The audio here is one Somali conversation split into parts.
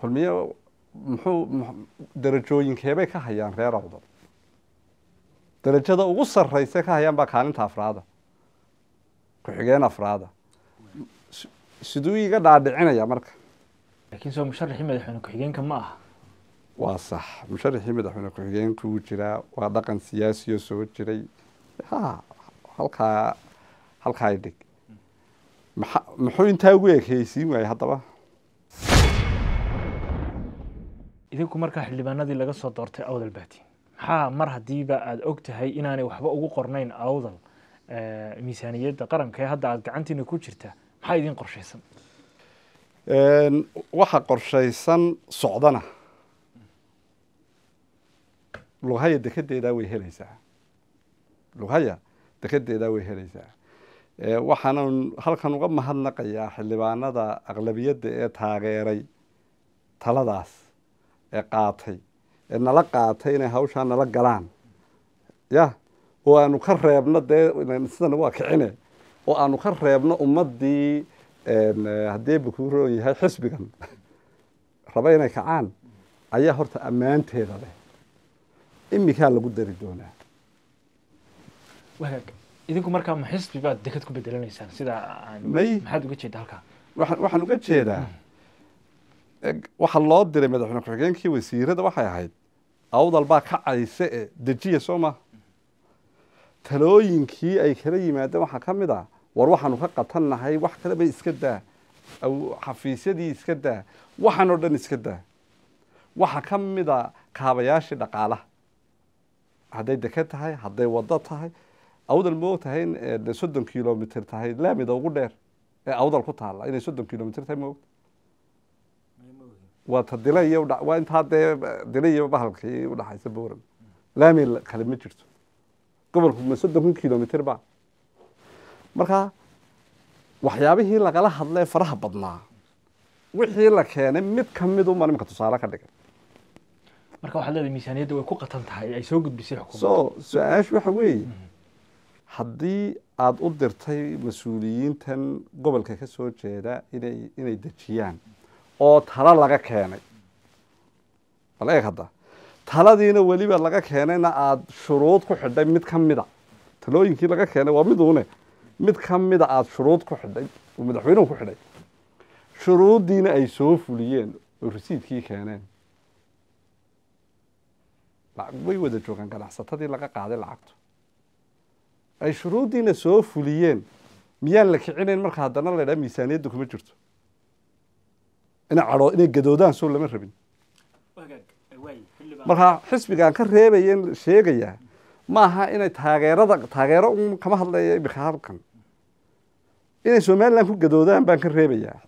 kulmiyo muxuu darajooyinkeebay ka hayaan reer awdo darajada ugu sarrayse ka hayaan baa kaalinta afraada ku-xigeen afraada siduu iga dhaadhicinaya marka laakiin soo musharixii madaxweyne ku-xigeenka ma aha waa sax musharaxii madaxweyne ku-xigeenka wuu jiraa waa dhaqan siyaasiyo soo jiray ha halkaa halkaa idhig muxuu intaa ugu ekeysiin waayey haddaba idinku markaa xildhibaanadii laga soo doortay awdal baati maxaa mar haddiiba aada og tahay inaanay waxba ugu qornayn awdal eh, miisaaniyadda qaranka ee hadda aada gacantiina ku jirta maxaa idin qorshaysan waxa qorshaysan socdana lughaya dekedeedaa way helaysaa lughaya dekedeedaa way helaysaa eh, waxaan halkan uga mahadnaqayaa xildhibaanada aqlabiyadda ee taageeray taladaas ee qaatay ee nala qaatay inay hawshaa nala galaan ya oo aanu ka reebno dee sidan waa kicine oo aanu ka reebno ummaddii haddii bakuu roon yahay xisbigan raba inay kacaan ayaa horta ammaanteeda leh imikaa lagu dari doonaa wagaag idinku markaa ma xisbi baad dekad ku beddelanaysaan sida maxaad uga jeeda halkaa waxaan uga jeedaa hmm waxa loo diray madaxweyne ku-xigeenkii wasiirada waxay ahayd awdal baa ka cadayse ee dejiya soo maa talooyinkii ay kala yimaadeen waxaa ka mid ah war waxaanu ka qatannahay wax kaleba iska daa xafiisyadii iska daa waxaanoo dhan iska daa waxaa ka mid a ah kaabayaashii dhaqaalaha hadday deke tahay hadday waddo tahay awdal moog tahay in soddon kilomiter tahay laamida ugu dheer ee awdal ku taalla inay soddon kilomitr tahay moogta waa ta dila iyowaa intaa dee dila iyo bahalkii udhaxaysa boran laami kale ma jirto gobolku soddon kun kilomitr ba marka waxyaabihii lagala hadla faraha badnaa wixii la keenay mid kamid uman imika tusaale ka dhigay marka waxaad leedahay miisaaniyadda way ku qatan tahay ay soo gudbisay xukuumadda so su-aashu waxa weeye haddii aada u dirtay mas-uuliyiintan gobolka ka soo jeeda inay inay dejiyaan oo talo laga keenay bal eeg hadda taladiina weliba laga keenayna aada shuruud ku xidhay mid ka mida talooyinkii laga keenay waa miduune mid ka mida aada shuruud ku xidhay uu madaxweynuhu ku xidhay shuruuddiina ay soo fuliyeen oo rasiidkii keeneen way wada joogaan ganacsatadii laga qaaday lacagtu ay shuruuddiina soo fuliyeen miyaan la kicinayn marka haddana laydhaha miisaaniyadda kuma jirto ina inay gadoodaan soo lama rabin markaa xisbigaan ka reebayan sheegaya maaha inay taageerada taageero um kama hadlaya imika halkan inay somalilan ku gadoodaan baan ka reebayaa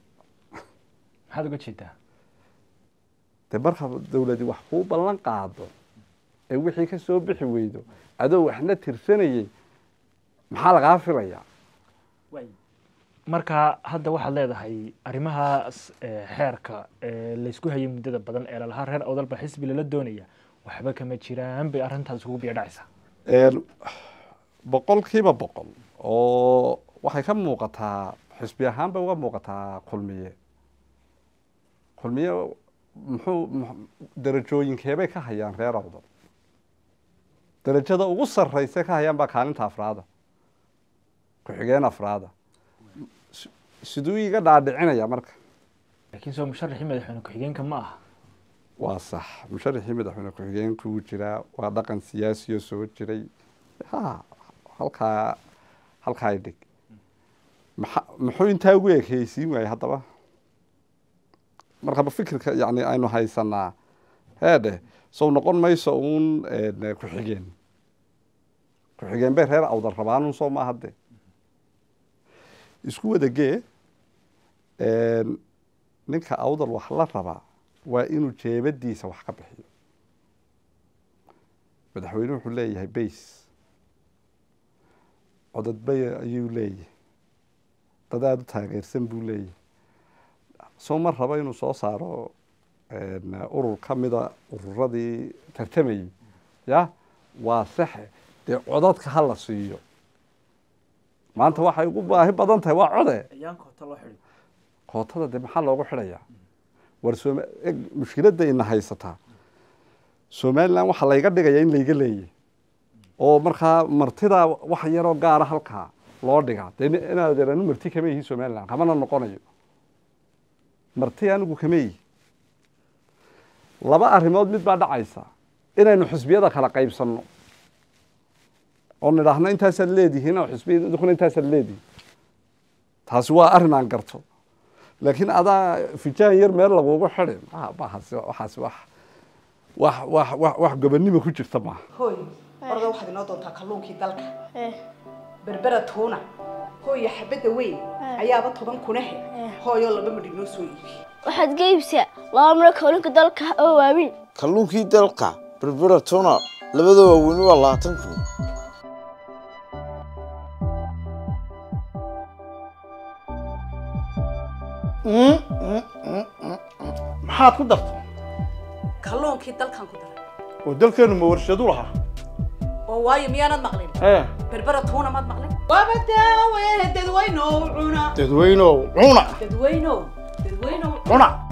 maxaad uga jeedaa de marka dawladi wax kuu ballan qaado ee wixii ka soo bixi weydo adoo waxna tirsanayay maxaa lagaa filayaa marka hadda waxaad leedahay arrimahaas xeerka eh, ee eh, laysku hayay muddada badan ee lalahaa reer awdalba xisbi lala doonaya waxba kama jiraan bay arrintaas ugu biyodhacaysaa boqol kiiba boqol oo waxay ka muuqataa xisbi ahaanbay uga muuqataa kulmiye kulmiye muxuu darajooyinkeebay ka hayaan reer awdal darajada ugu sarraysa ka hayaan baa kaalinta afraada ku-xigeen afraada siduu iga dhaadhicinaya marka laakiin soo musharixii madaxweyne ku-xigeenka ma aha waa sax musharaxii madaxweyne ku-xigeenka wuu jiraa waa dhaqan siyaasiyo soo jiray ha halkaa halkaa dhig muxuu intaa ugu ekeysiin waaya haddaba markaba fikirka yani aynu haysanaa heedhe sow noqon mayso uun ku-xigeen ku-xigeen bay reer awdal rabaanun soo maaha de isku wadagee ninka awdal wax la rabaa waa inuu jeebadiisa wax ka bixiyo madaxweyne wuxuu leeyahay bays bay ayuu leeyahay dad aada u taageersan buu leeyahay soo ma rabo inuu soo saaro urur ka mida ururadii tartamayay ya waa saxe dee codadka ha la siiyo maanta waxay ugu baahi badan tahay waa code kootada de maxaa loogu xidhayaa war eh, mushkiladayna haysataa somaliland waxa layga dhigaya in layga leeyay oo markaa martidaa wax yaroo gaara ah halkaa loo dhigaa de inadeeranu marti kama yihi somaliland kamana noqonayo marti anigu kama yihi laba arrimood mid baa dhacaysa inaynu xisbiyada kala qaybsanno oo nidhaahno intaasaad leedihiin oo xisbiyadkuna intaasaad leedihiin taasi waa arrin aan garto laakiin adaa fijahan yar meel lagugu xidi maaas ah, waxaas wax wax wax wax wax gobonimo ku jirta maaha hooy orda waxaad inoo doontaa kalluunkii dalka eh. berbera tuuna hooya xabadda weyn eh. ayaaba toban kunahe eh. hooyoo laba midh inoo soo iibi waxaad ka iibsaa laba midho kalluunka dalka oo waaweyn kalluunkii dalka berbera tuuna labada waaweyn waa labaatan kun maxaad ku dartay kalluunkii dalkan ku daray oo dalkeenu ma warshad u lahaa oo waayo miyaanad maqlin berbera tuuna maad maqlin waaba daawe dadweynow cuna dadweynow cuna dadweynow dadweynow cuna